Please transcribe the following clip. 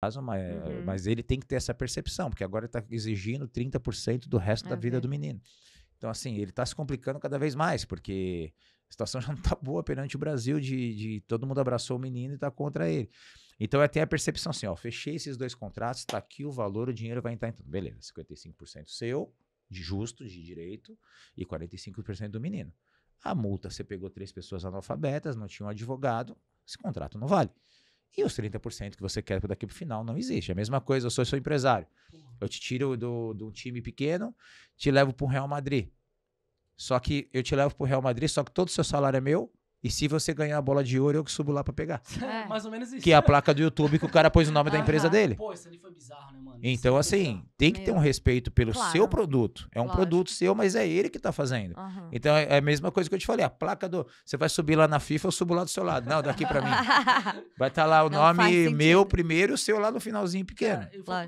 mas, eh, uhum. mas ele tem que ter essa percepção, porque agora ele está exigindo 30% do resto é da vida uhum. do menino. Então, assim, ele está se complicando cada vez mais, porque a situação já não está boa perante o Brasil, de, de, todo mundo abraçou o menino e está contra ele. Então, é ter a percepção assim, ó, fechei esses dois contratos, está aqui o valor, o dinheiro vai entrar. Então, beleza, 55% seu, de justo, de direito, e 45% do menino. A multa, você pegou três pessoas analfabetas, não tinha um advogado, esse contrato não vale. E os 30% que você quer daqui para o final não existe. É a mesma coisa, eu sou seu empresário. Eu te tiro do, do time pequeno, te levo para o Real Madrid. Só que eu te levo para o Real Madrid, só que todo o seu salário é meu, e se você ganhar a bola de ouro, eu que subo lá pra pegar. É. Mais ou menos isso. Que é a placa do YouTube que o cara pôs o nome da empresa dele. Pô, isso ali foi bizarro, né, mano? Então, assim, é tem que ter um respeito pelo claro. seu produto. É um Lógico. produto seu, mas é ele que tá fazendo. Uhum. Então, é, é a mesma coisa que eu te falei. A placa do... Você vai subir lá na FIFA, eu subo lá do seu lado. Não, daqui pra mim. Vai estar tá lá o Não nome meu primeiro e o seu lá no finalzinho pequeno. É, cara,